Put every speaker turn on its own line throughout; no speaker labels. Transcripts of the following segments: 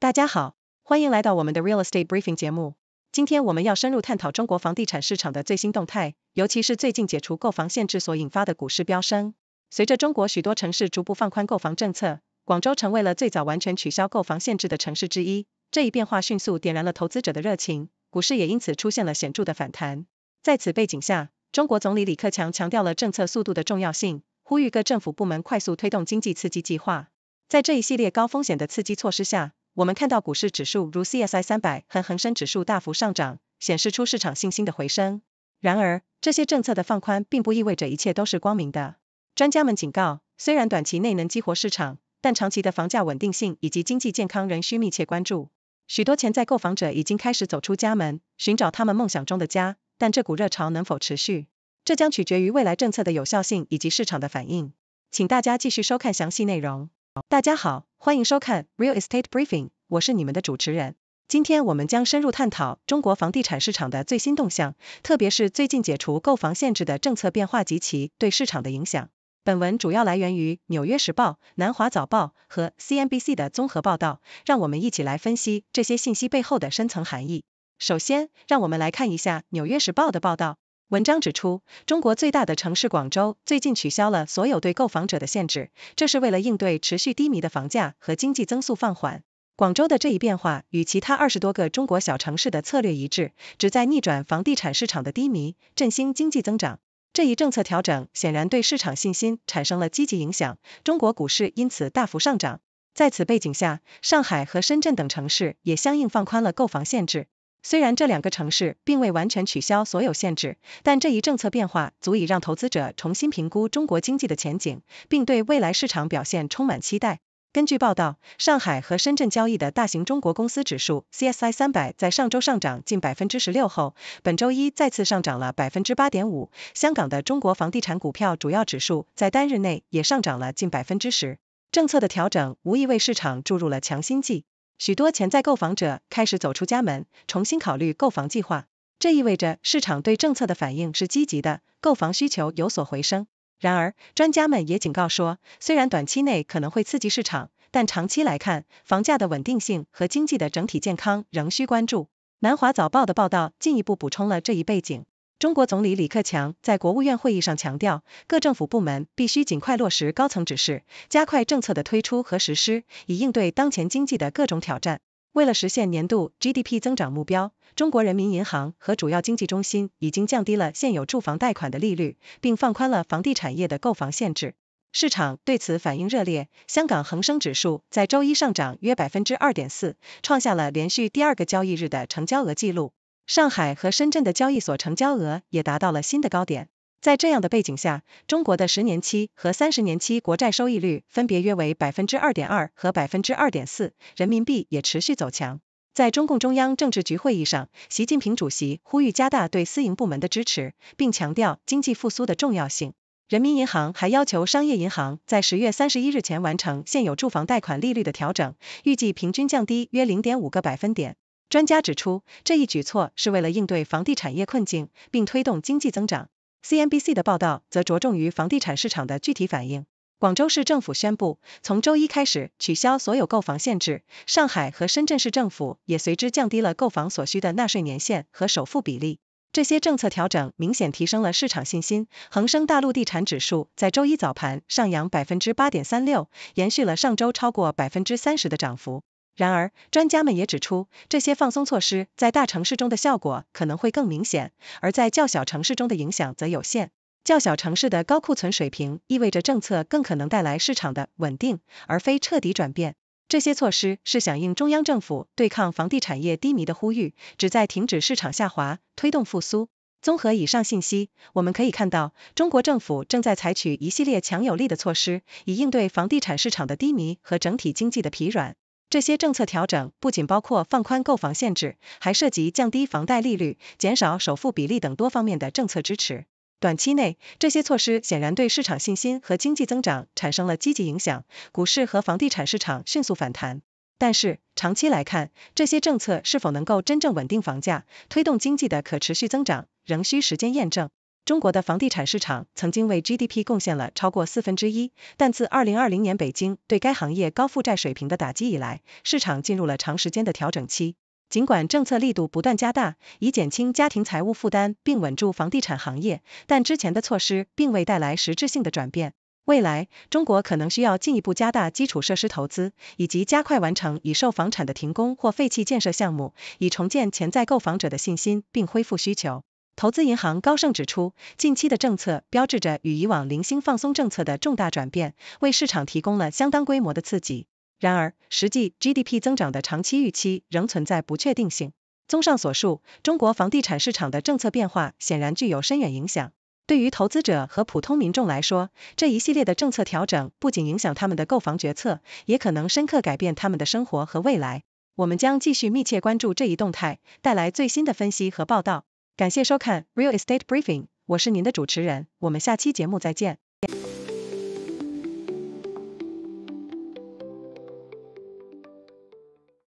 大家好，欢迎来到我们的 Real Estate Briefing 节目。今天我们要深入探讨中国房地产市场的最新动态，尤其是最近解除购房限制所引发的股市飙升。随着中国许多城市逐步放宽购房政策，广州成为了最早完全取消购房限制的城市之一。这一变化迅速点燃了投资者的热情，股市也因此出现了显著的反弹。在此背景下，中国总理李克强强调了政策速度的重要性，呼吁各政府部门快速推动经济刺激计划。在这一系列高风险的刺激措施下，我们看到股市指数如 CSI 三百和恒生指数大幅上涨，显示出市场信心的回升。然而，这些政策的放宽并不意味着一切都是光明的。专家们警告，虽然短期内能激活市场，但长期的房价稳定性以及经济健康仍需密切关注。许多潜在购房者已经开始走出家门，寻找他们梦想中的家，但这股热潮能否持续，这将取决于未来政策的有效性以及市场的反应。请大家继续收看详细内容。大家好，欢迎收看 Real Estate Briefing，我是你们的主持人。今天我们将深入探讨中国房地产市场的最新动向，特别是最近解除购房限制的政策变化及其对市场的影响。本文主要来源于纽约时报、南华早报和 CNBC 的综合报道，让我们一起来分析这些信息背后的深层含义。首先，让我们来看一下纽约时报的报道。文章指出，中国最大的城市广州最近取消了所有对购房者的限制，这是为了应对持续低迷的房价和经济增速放缓。广州的这一变化与其他二十多个中国小城市的策略一致，旨在逆转房地产市场的低迷，振兴经济增长。这一政策调整显然对市场信心产生了积极影响，中国股市因此大幅上涨。在此背景下，上海和深圳等城市也相应放宽了购房限制。虽然这两个城市并未完全取消所有限制，但这一政策变化足以让投资者重新评估中国经济的前景，并对未来市场表现充满期待。根据报道，上海和深圳交易的大型中国公司指数 CSI 三百在上周上涨近百分之十六后，本周一再次上涨了百分之八点五。香港的中国房地产股票主要指数在单日内也上涨了近百分之十。政策的调整无疑为市场注入了强心剂。许多潜在购房者开始走出家门，重新考虑购房计划。这意味着市场对政策的反应是积极的，购房需求有所回升。然而，专家们也警告说，虽然短期内可能会刺激市场，但长期来看，房价的稳定性和经济的整体健康仍需关注。南华早报的报道进一步补充了这一背景。中国总理李克强在国务院会议上强调，各政府部门必须尽快落实高层指示，加快政策的推出和实施，以应对当前经济的各种挑战。为了实现年度 GDP 增长目标，中国人民银行和主要经济中心已经降低了现有住房贷款的利率，并放宽了房地产业的购房限制。市场对此反应热烈，香港恒生指数在周一上涨约百分之二点四，创下了连续第二个交易日的成交额纪录。上海和深圳的交易所成交额也达到了新的高点。在这样的背景下，中国的十年期和三十年期国债收益率分别约为百分之二点二和百分之二点四，人民币也持续走强。在中共中央政治局会议上，习近平主席呼吁加大对私营部门的支持，并强调经济复苏的重要性。人民银行还要求商业银行在十月三十一日前完成现有住房贷款利率的调整，预计平均降低约零点五个百分点。专家指出，这一举措是为了应对房地产业困境，并推动经济增长。CNBC 的报道则着重于房地产市场的具体反应。广州市政府宣布，从周一开始取消所有购房限制。上海和深圳市政府也随之降低了购房所需的纳税年限和首付比例。这些政策调整明显提升了市场信心。恒生大陆地产指数在周一早盘上扬百分之八点三六，延续了上周超过百分之三十的涨幅。然而，专家们也指出，这些放松措施在大城市中的效果可能会更明显，而在较小城市中的影响则有限。较小城市的高库存水平意味着政策更可能带来市场的稳定，而非彻底转变。这些措施是响应中央政府对抗房地产业低迷的呼吁，旨在停止市场下滑，推动复苏。综合以上信息，我们可以看到，中国政府正在采取一系列强有力的措施，以应对房地产市场的低迷和整体经济的疲软。这些政策调整不仅包括放宽购房限制，还涉及降低房贷利率、减少首付比例等多方面的政策支持。短期内，这些措施显然对市场信心和经济增长产生了积极影响，股市和房地产市场迅速反弹。但是，长期来看，这些政策是否能够真正稳定房价、推动经济的可持续增长，仍需时间验证。中国的房地产市场曾经为 GDP 贡献了超过四分之一，但自2020年北京对该行业高负债水平的打击以来，市场进入了长时间的调整期。尽管政策力度不断加大，以减轻家庭财务负担并稳住房地产行业，但之前的措施并未带来实质性的转变。未来，中国可能需要进一步加大基础设施投资，以及加快完成已售房产的停工或废弃建设项目，以重建潜在购房者的信心并恢复需求。投资银行高盛指出，近期的政策标志着与以往零星放松政策的重大转变，为市场提供了相当规模的刺激。然而，实际 GDP 增长的长期预期仍存在不确定性。综上所述，中国房地产市场的政策变化显然具有深远影响。对于投资者和普通民众来说，这一系列的政策调整不仅影响他们的购房决策，也可能深刻改变他们的生活和未来。我们将继续密切关注这一动态，带来最新的分析和报道。感谢收看 Real Estate Briefing，我是您的主持人，我们下期节目再见。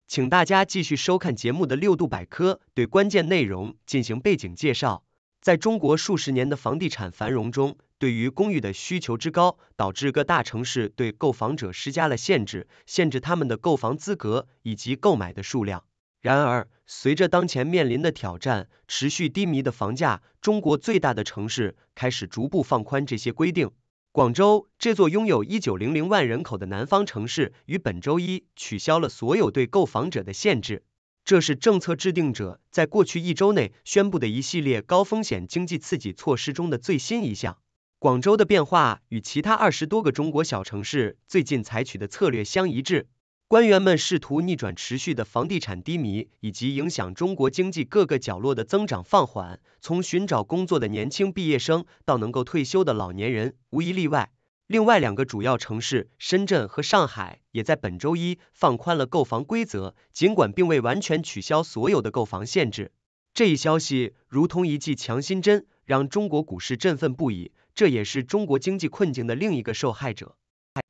请大家继续收看节目的六度百科，对关键内容进行背景介绍。在中国数十年的房地产繁荣中，对于公寓的需求之高，导致各大城市对购房者施加了限制，限制他们的购房资格以及购买的数量。然而，随着当前面临的挑战持续低迷的房价，中国最大的城市开始逐步放宽这些规定。广州这座拥有一九零零万人口的南方城市于本周一取消了所有对购房者的限制，这是政策制定者在过去一周内宣布的一系列高风险经济刺激措施中的最新一项。广州的变化与其他二十多个中国小城市最近采取的策略相一致。官员们试图逆转持续的房地产低迷，以及影响中国经济各个角落的增长放缓。从寻找工作的年轻毕业生到能够退休的老年人，无一例外。另外两个主要城市深圳和上海也在本周一放宽了购房规则，尽管并未完全取消所有的购房限制。这一消息如同一剂强心针，让中国股市振奋不已。这也是中国经济困境的另一个受害者。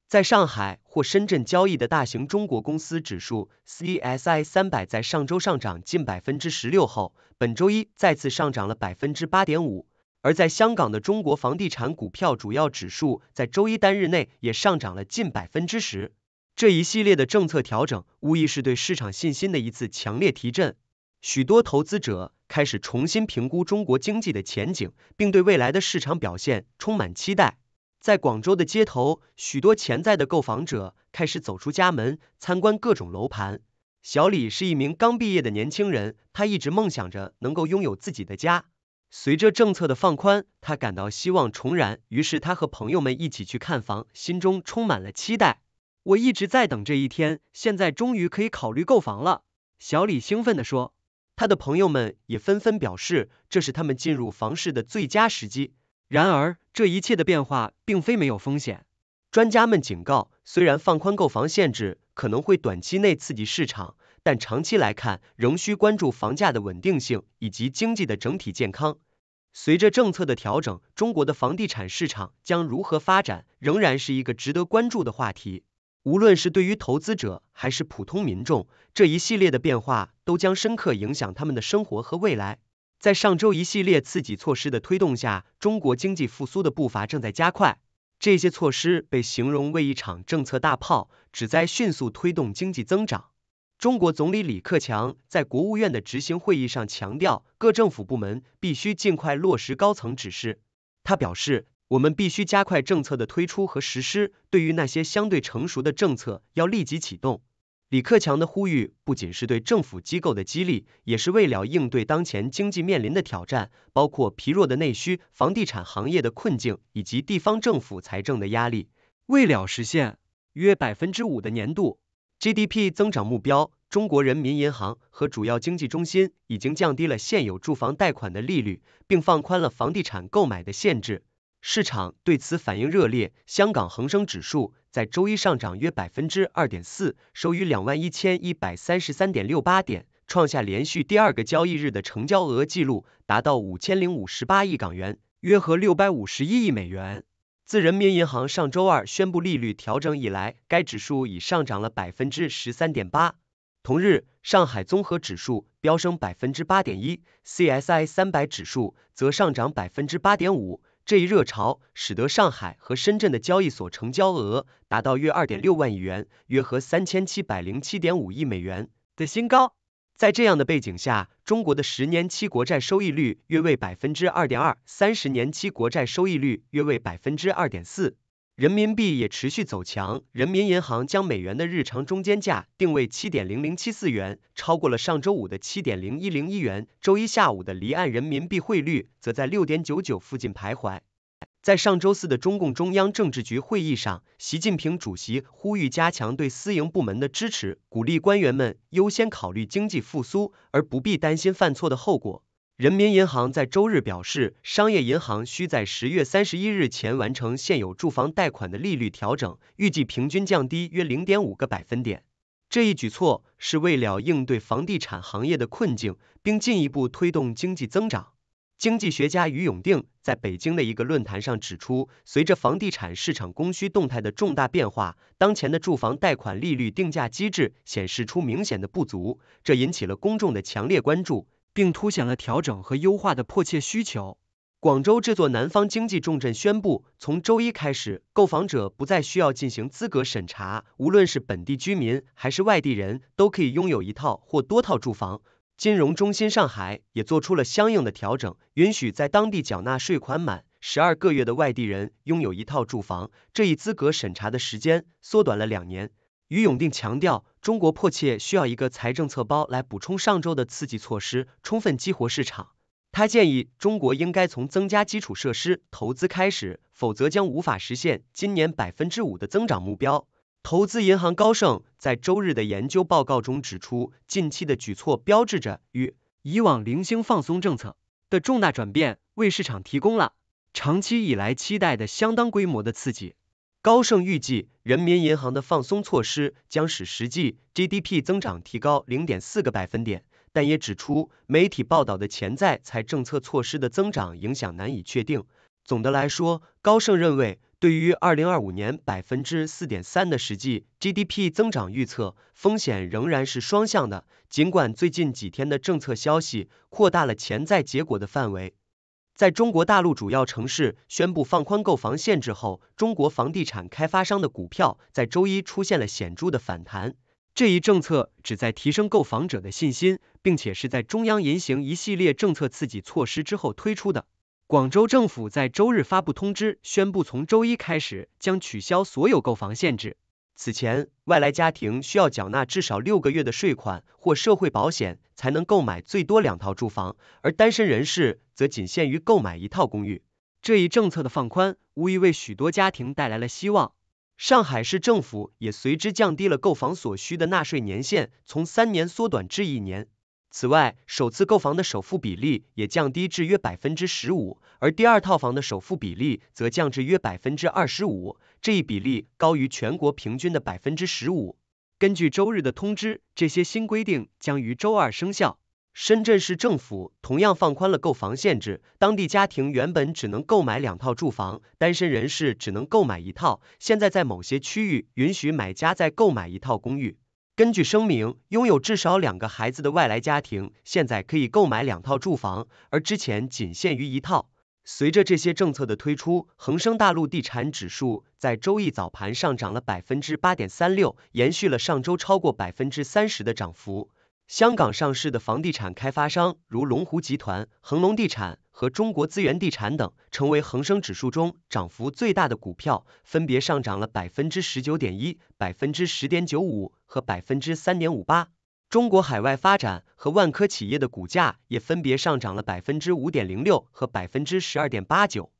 在上海或深圳交易的大型中国公司指数 CSI 300在上周上涨近百分之十六后，本周一再次上涨了百分之八点五。而在香港的中国房地产股票主要指数在周一单日内也上涨了近百分之十。这一系列的政策调整无疑是对市场信心的一次强烈提振，许多投资者开始重新评估中国经济的前景，并对未来的市场表现充满期待。在广州的街头，许多潜在的购房者开始走出家门，参观各种楼盘。小李是一名刚毕业的年轻人，他一直梦想着能够拥有自己的家。随着政策的放宽，他感到希望重燃，于是他和朋友们一起去看房，心中充满了期待。我一直在等这一天，现在终于可以考虑购房了。小李兴奋地说。他的朋友们也纷纷表示，这是他们进入房市的最佳时机。然而，这一切的变化并非没有风险。专家们警告，虽然放宽购房限制可能会短期内刺激市场，但长期来看，仍需关注房价的稳定性以及经济的整体健康。随着政策的调整，中国的房地产市场将如何发展，仍然是一个值得关注的话题。无论是对于投资者还是普通民众，这一系列的变化都将深刻影响他们的生活和未来。在上周一系列刺激措施的推动下，中国经济复苏的步伐正在加快。这些措施被形容为一场政策大炮，旨在迅速推动经济增长。中国总理李克强在国务院的执行会议上强调，各政府部门必须尽快落实高层指示。他表示，我们必须加快政策的推出和实施。对于那些相对成熟的政策，要立即启动。李克强的呼吁不仅是对政府机构的激励，也是为了应对当前经济面临的挑战，包括疲弱的内需、房地产行业的困境以及地方政府财政的压力。为了实现约百分之五的年度 GDP 增长目标，中国人民银行和主要经济中心已经降低了现有住房贷款的利率，并放宽了房地产购买的限制。市场对此反应热烈，香港恒生指数在周一上涨约百分之二点四，收于两万一千一百三十三点六八点，创下连续第二个交易日的成交额记录，达到五千零五十八亿港元，约合六百五十一亿美元。自人民银行上周二宣布利率调整以来，该指数已上涨了百分之十三点八。同日，上海综合指数飙升百分之八点一，CSI 三百指数则上涨百分之八点五。这一热潮使得上海和深圳的交易所成交额达到约二点六万亿元，约合三千七百零七点五亿美元的新高。在这样的背景下，中国的十年期国债收益率约为百分之二点二，三十年期国债收益率约为百分之二点四。人民币也持续走强，人民银行将美元的日常中间价定位七点零零七四元，超过了上周五的七点零一零一元。周一下午的离岸人民币汇率则在六点九九附近徘徊。在上周四的中共中央政治局会议上，习近平主席呼吁加强对私营部门的支持，鼓励官员们优先考虑经济复苏，而不必担心犯错的后果。人民银行在周日表示，商业银行需在十月三十一日前完成现有住房贷款的利率调整，预计平均降低约零点五个百分点。这一举措是为了应对房地产行业的困境，并进一步推动经济增长。经济学家于永定在北京的一个论坛上指出，随着房地产市场供需动态的重大变化，当前的住房贷款利率定价机制显示出明显的不足，这引起了公众的强烈关注。并凸显了调整和优化的迫切需求。广州这座南方经济重镇宣布，从周一开始，购房者不再需要进行资格审查，无论是本地居民还是外地人，都可以拥有一套或多套住房。金融中心上海也做出了相应的调整，允许在当地缴纳税款满十二个月的外地人拥有一套住房，这一资格审查的时间缩短了两年。于永定强调，中国迫切需要一个财政策包来补充上周的刺激措施，充分激活市场。他建议，中国应该从增加基础设施投资开始，否则将无法实现今年百分之五的增长目标。投资银行高盛在周日的研究报告中指出，近期的举措标志着与以往零星放松政策的重大转变，为市场提供了长期以来期待的相当规模的刺激。高盛预计，人民银行的放松措施将使实际 GDP 增长提高零点四个百分点，但也指出，媒体报道的潜在财政策措施的增长影响难以确定。总的来说，高盛认为，对于二零二五年百分之四点三的实际 GDP 增长预测，风险仍然是双向的，尽管最近几天的政策消息扩大了潜在结果的范围。在中国大陆主要城市宣布放宽购房限制后，中国房地产开发商的股票在周一出现了显著的反弹。这一政策旨在提升购房者的信心，并且是在中央银行一系列政策刺激措施之后推出的。广州政府在周日发布通知，宣布从周一开始将取消所有购房限制。此前，外来家庭需要缴纳至少六个月的税款或社会保险才能购买最多两套住房，而单身人士则仅限于购买一套公寓。这一政策的放宽，无疑为许多家庭带来了希望。上海市政府也随之降低了购房所需的纳税年限，从三年缩短至一年。此外，首次购房的首付比例也降低至约百分之十五，而第二套房的首付比例则降至约百分之二十五，这一比例高于全国平均的百分之十五。根据周日的通知，这些新规定将于周二生效。深圳市政府同样放宽了购房限制，当地家庭原本只能购买两套住房，单身人士只能购买一套，现在在某些区域允许买家再购买一套公寓。根据声明，拥有至少两个孩子的外来家庭现在可以购买两套住房，而之前仅限于一套。随着这些政策的推出，恒生大陆地产指数在周一早盘上涨了百分之八点三六，延续了上周超过百分之三十的涨幅。香港上市的房地产开发商，如龙湖集团、恒隆地产和中国资源地产等，成为恒生指数中涨幅最大的股票，分别上涨了百分之十九点一、百分之十点九五和百分之三点五八。中国海外发展和万科企业的股价也分别上涨了百分之五点零六和百分之十二点八九。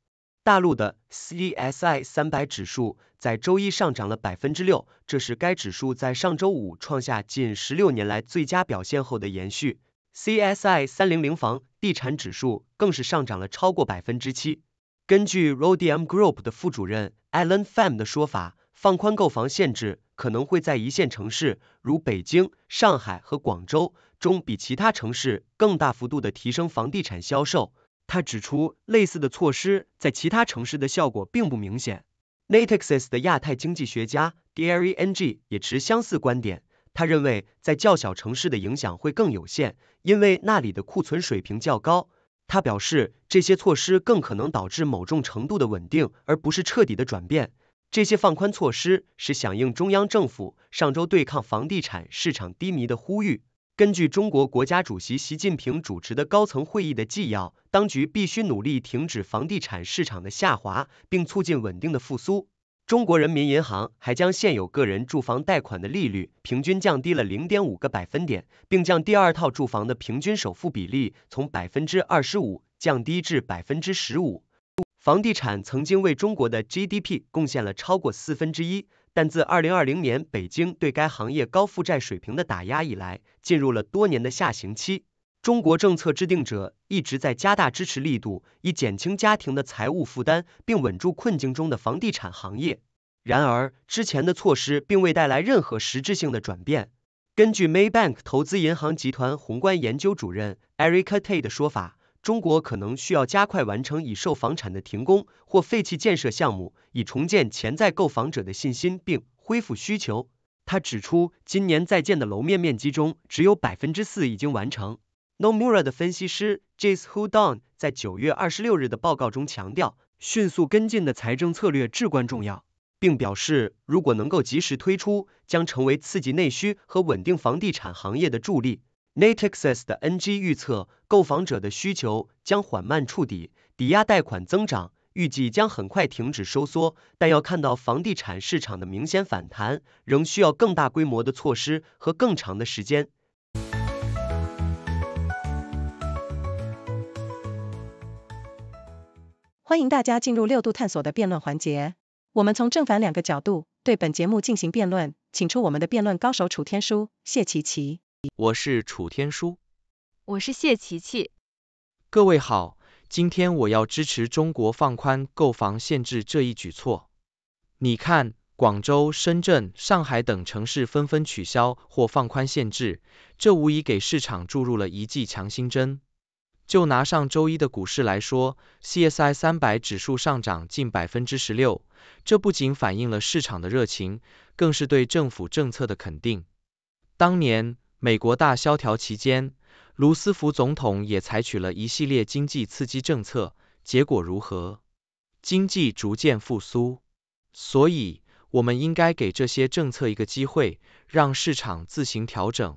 大陆的 CSI 三百指数在周一上涨了百分之六，这是该指数在上周五创下近十六年来最佳表现后的延续。CSI 三零零房地产指数更是上涨了超过百分之七。根据 Rodium Group 的副主任 Alan Fam 的说法，放宽购房限制可能会在一线城市如北京、上海和广州中比其他城市更大幅度的提升房地产销售。他指出，类似的措施在其他城市的效果并不明显。Natexis 的亚太经济学家 Daryng 也持相似观点。他认为，在较小城市的影响会更有限，因为那里的库存水平较高。他表示，这些措施更可能导致某种程度的稳定，而不是彻底的转变。这些放宽措施是响应中央政府上周对抗房地产市场低迷的呼吁。根据中国国家主席习近平主持的高层会议的纪要，当局必须努力停止房地产市场的下滑，并促进稳定的复苏。中国人民银行还将现有个人住房贷款的利率平均降低了零点五个百分点，并将第二套住房的平均首付比例从百分之二十五降低至百分之十五。房地产曾经为中国的 GDP 贡献了超过四分之一。但自二零二零年北京对该行业高负债水平的打压以来，进入了多年的下行期。中国政策制定者一直在加大支持力度，以减轻家庭的财务负担，并稳住困境中的房地产行业。然而，之前的措施并未带来任何实质性的转变。根据 Maybank 投资银行集团宏观研究主任 Erica Tay 的说法。中国可能需要加快完成已售房产的停工或废弃建设项目，以重建潜在购房者的信心并恢复需求。他指出，今年在建的楼面面积中，只有百分之四已经完成。Nomura 的分析师 Jace Houdon 在九月二十六日的报告中强调，迅速跟进的财政策略至关重要，并表示，如果能够及时推出，将成为刺激内需和稳定房地产行业的助力。Natixis 的 NG 预测，购房者的需求将缓慢触底，抵押贷款增长预计将很快停止收缩，但要看到房地产市场的明显反弹，仍需要更大规模的措施和更长的时间。
欢迎大家进入六度探索的辩论环节，我们从正反两个角度对本节目进行辩论，请出我们的辩论高手楚天舒、谢琪琪。
我是楚天舒，
我是谢琪琪。各位好，今天我
要支持中国放宽购房限制这一举措。你看，广州、深圳、上海等城市纷纷取消或放宽限制，这无疑给市场注入了一剂强心针。就拿上周一的股市来说，CSI 三百指数上涨近百分之十六，这不仅反映了市场的热情，更是对政府政策的肯定。当年。美国大萧条期间，卢斯福总统也采取了一系列经济刺激政策，结果如何？经济逐渐复苏，所以我们应该给这些政策一个机会，让市场自行调整。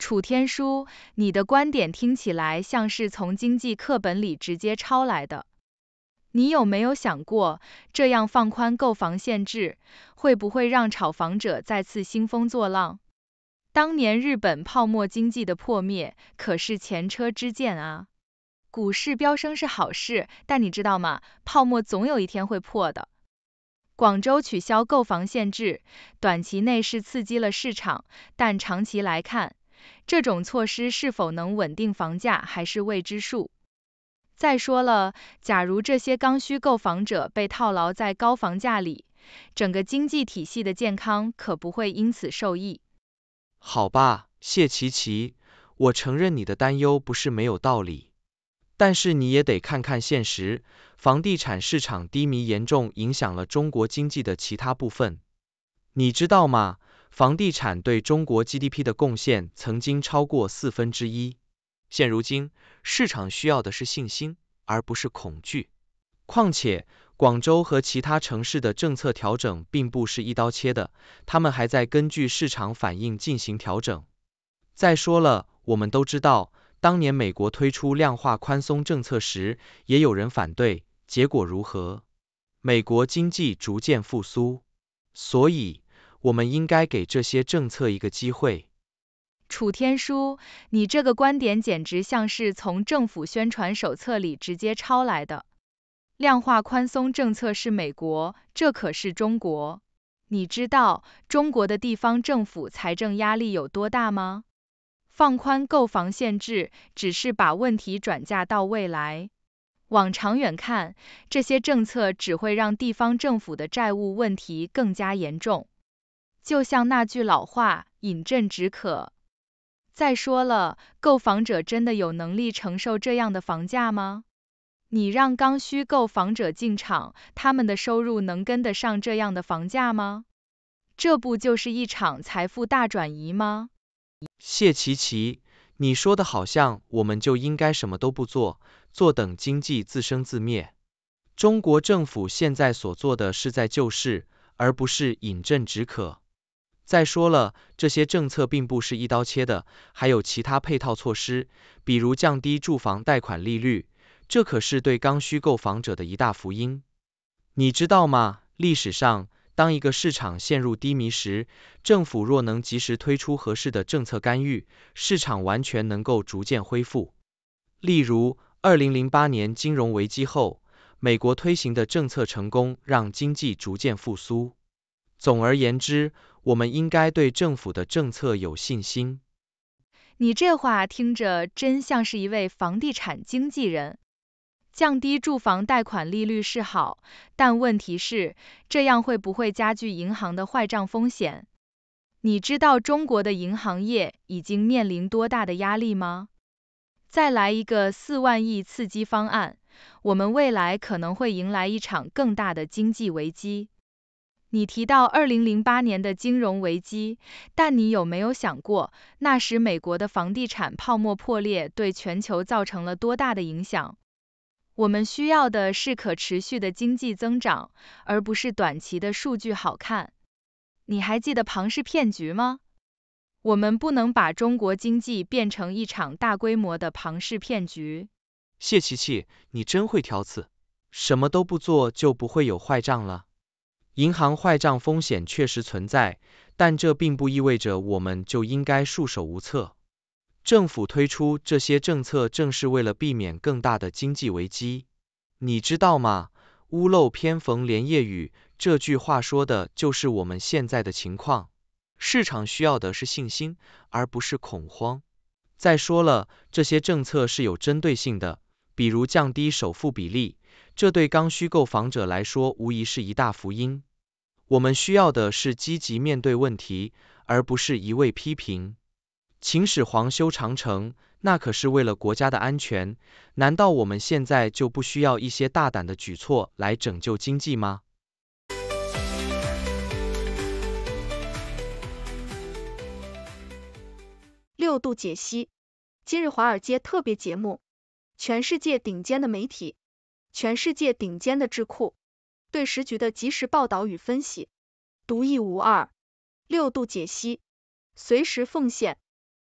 楚天舒，你的观点听起来像是从经济课本里直接抄来的。你有没有想过，这样放宽购房限制，会不会让炒房者再次兴风作浪？当年日本泡沫经济的破灭可是前车之鉴啊，股市飙升是好事，但你知道吗？泡沫总有一天会破的。广州取消购房限制，短期内是刺激了市场，但长期来看，这种措施是否能稳定房价还是未知数。再说了，假如这些刚需购房者被套牢在高房价里，整个经济体系的健康可不会因此受益。
好吧，谢琪琪，我承认你的担忧不是没有道理。但是你也得看看现实，房地产市场低迷严重影响了中国经济的其他部分。你知道吗？房地产对中国 GDP 的贡献曾经超过四分之一。现如今，市场需要的是信心，而不是恐惧。况且，广州和其他城市的政策调整并不是一刀切的，他们还在根据市场反应进行调整。再说了，我们都知道，当年美国推出量化宽松政策时，也有人反对，结果如何？美国经济逐渐复苏。所以，我们应该给这些政策一个机会。
楚天舒，你这个观点简直像是从政府宣传手册里直接抄来的。量化宽松政策是美国，这可是中国。你知道中国的地方政府财政压力有多大吗？放宽购房限制只是把问题转嫁到未来。往长远看，这些政策只会让地方政府的债务问题更加严重。就像那句老话，饮鸩止渴。再说了，购房者真的有能力承受这样的房价吗？你让刚需购房者进场，他们的收入能跟得上这样的房价吗？这不就是一场财富大转移吗？
谢奇奇，你说的好像我们就应该什么都不做，坐等经济自生自灭。中国政府现在所做的是在救市，而不是饮鸩止渴。再说了，这些政策并不是一刀切的，还有其他配套措施，比如降低住房贷款利率。这可是对刚需购房者的一大福音，你知道吗？历史上，当一个市场陷入低迷时，政府若能及时推出合适的政策干预，市场完全能够逐渐恢复。例如，2008年金融危机后，美国推行的政策成功让经济逐渐复苏。总而言之，我们应该对政府的政策有信心。
你这话听着真像是一位房地产经纪人。降低住房贷款利率是好，但问题是这样会不会加剧银行的坏账风险？你知道中国的银行业已经面临多大的压力吗？再来一个四万亿刺激方案，我们未来可能会迎来一场更大的经济危机。你提到2008年的金融危机，但你有没有想过，那时美国的房地产泡沫破裂对全球造成了多大的影响？我们需要的是可持续的经济增长，而不是短期的数据好看。你还记得庞氏骗局吗？我们不能把中国经济变成一场大规模的庞氏骗局。
谢琪琪，你真会挑刺。什么都不做就不会有坏账了。银行坏账风险确实存在，但这并不意味着我们就应该束手无策。政府推出这些政策，正是为了避免更大的经济危机。你知道吗？“屋漏偏逢连夜雨”这句话说的就是我们现在的情况。市场需要的是信心，而不是恐慌。再说了，这些政策是有针对性的，比如降低首付比例，这对刚需购房者来说无疑是一大福音。我们需要的是积极面对问题，而不是一味批评。秦始皇修长城，那可是为了国家的安全。难道我们现在就不需要一些大胆的举措来拯救经济吗？
六度解析，今日华尔街特别节目，全世界顶尖的媒体，全世界顶尖的智库，对时局的及时报道与分析，独一无二。六度解析，随时奉献。